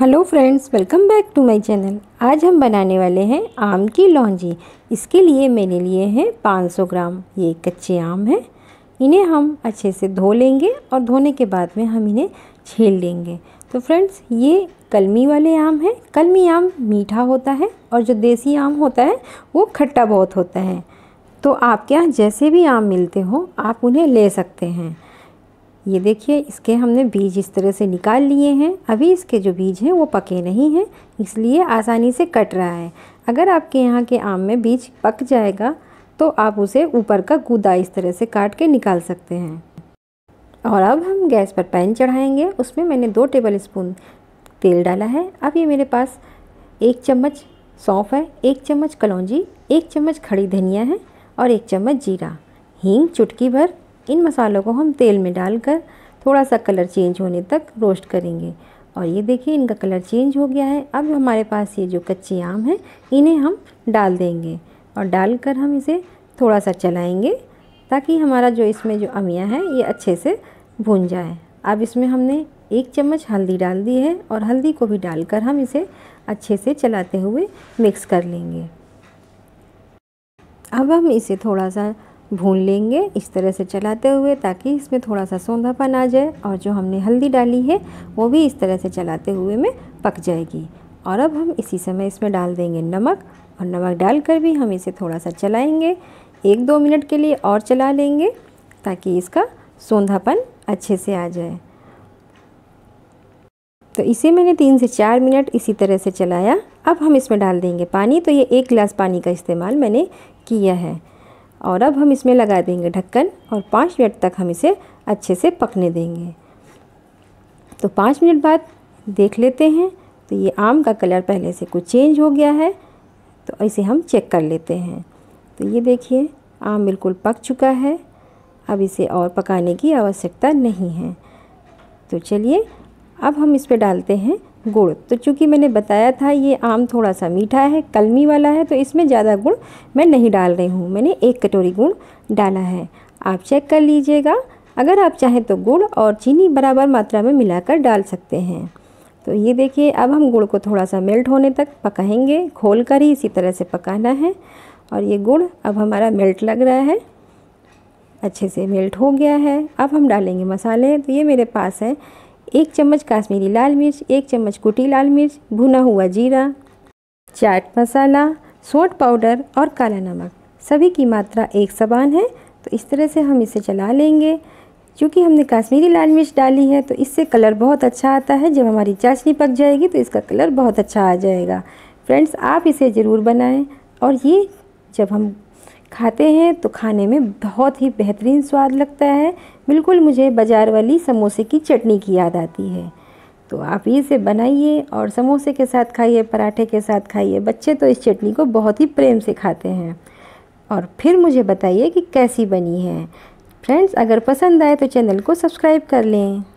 hello friends welcome back to my channel आज हम बनाने वाले हैं आम की लौंजी इसके लिए मैंने लिए हैं 500 ग्राम ये कच्चे आम हैं इन्हें हम अच्छे से धो लेंगे और धोने के बाद में हम इन्हें छील लेंगे तो फ्रेंड्स ये कलमी वाले आम हैं कलमी आम मीठा होता है और जो देसी आम होता है वो खट्टा बहुत होता है तो आपके यहाँ जैसे भी आम मिलते हों आप उन्हें ले सकते हैं ये देखिए इसके हमने बीज इस तरह से निकाल लिए हैं अभी इसके जो बीज हैं वो पके नहीं हैं इसलिए आसानी से कट रहा है अगर आपके यहाँ के आम में बीज पक जाएगा तो आप उसे ऊपर का गूदा इस तरह से काट के निकाल सकते हैं और अब हम गैस पर पैन चढ़ाएंगे उसमें मैंने दो टेबल स्पून तेल डाला है अब ये मेरे पास एक चम्मच सौंफ है एक चम्मच कलौजी एक चम्मच खड़ी धनिया है और एक चम्मच जीरा हींग चुटकी भर इन मसालों को हम तेल में डालकर थोड़ा सा कलर चेंज होने तक रोस्ट करेंगे और ये देखिए इनका कलर चेंज हो गया है अब हमारे पास ये जो कच्चे आम हैं इन्हें हम डाल देंगे और डालकर हम इसे थोड़ा सा चलाएंगे ताकि हमारा जो इसमें जो अमिया है ये अच्छे से भून जाए अब इसमें हमने एक चम्मच हल्दी डाल दी है और हल्दी को भी डालकर हम इसे अच्छे से चलाते हुए मिक्स कर लेंगे अब हम इसे थोड़ा सा भून लेंगे इस तरह से चलाते हुए ताकि इसमें थोड़ा सा सौंधापन आ जाए और जो हमने हल्दी डाली है वो भी इस तरह से चलाते हुए में पक जाएगी और अब हम इसी समय इसमें डाल देंगे नमक और नमक डालकर भी हम इसे थोड़ा सा चलाएंगे एक दो मिनट के लिए और चला लेंगे ताकि इसका सौंधापन अच्छे से आ जाए तो इसे मैंने तीन से चार मिनट इसी तरह से चलाया अब हम इसमें डाल देंगे पानी तो ये एक गिलास पानी का इस्तेमाल मैंने किया है और अब हम इसमें लगा देंगे ढक्कन और पाँच मिनट तक हम इसे अच्छे से पकने देंगे तो पाँच मिनट बाद देख लेते हैं तो ये आम का कलर पहले से कुछ चेंज हो गया है तो इसे हम चेक कर लेते हैं तो ये देखिए आम बिल्कुल पक चुका है अब इसे और पकाने की आवश्यकता नहीं है तो चलिए अब हम इस पर डालते हैं गुड़ तो चूंकि मैंने बताया था ये आम थोड़ा सा मीठा है कलमी वाला है तो इसमें ज़्यादा गुड़ मैं नहीं डाल रही हूँ मैंने एक कटोरी गुड़ डाला है आप चेक कर लीजिएगा अगर आप चाहें तो गुड़ और चीनी बराबर मात्रा में मिलाकर डाल सकते हैं तो ये देखिए अब हम गुड़ को थोड़ा सा मेल्ट होने तक पकाएंगे खोल कर ही इसी तरह से पकाना है और ये गुड़ अब हमारा मेल्ट लग रहा है अच्छे से मेल्ट हो गया है अब हम डालेंगे मसाले तो ये मेरे पास है एक चम्मच काश्मीरी लाल मिर्च एक चम्मच कुटी लाल मिर्च भुना हुआ जीरा चाट मसाला सोट पाउडर और काला नमक सभी की मात्रा एक समान है तो इस तरह से हम इसे चला लेंगे क्योंकि हमने काश्मीरी लाल मिर्च डाली है तो इससे कलर बहुत अच्छा आता है जब हमारी चाशनी पक जाएगी तो इसका कलर बहुत अच्छा आ जाएगा फ्रेंड्स आप इसे ज़रूर बनाएं और ये जब हम खाते हैं तो खाने में बहुत ही बेहतरीन स्वाद लगता है बिल्कुल मुझे बाज़ार वाली समोसे की चटनी की याद आती है तो आप ये से बनाइए और समोसे के साथ खाइए पराठे के साथ खाइए बच्चे तो इस चटनी को बहुत ही प्रेम से खाते हैं और फिर मुझे बताइए कि कैसी बनी है फ्रेंड्स अगर पसंद आए तो चैनल को सब्सक्राइब कर लें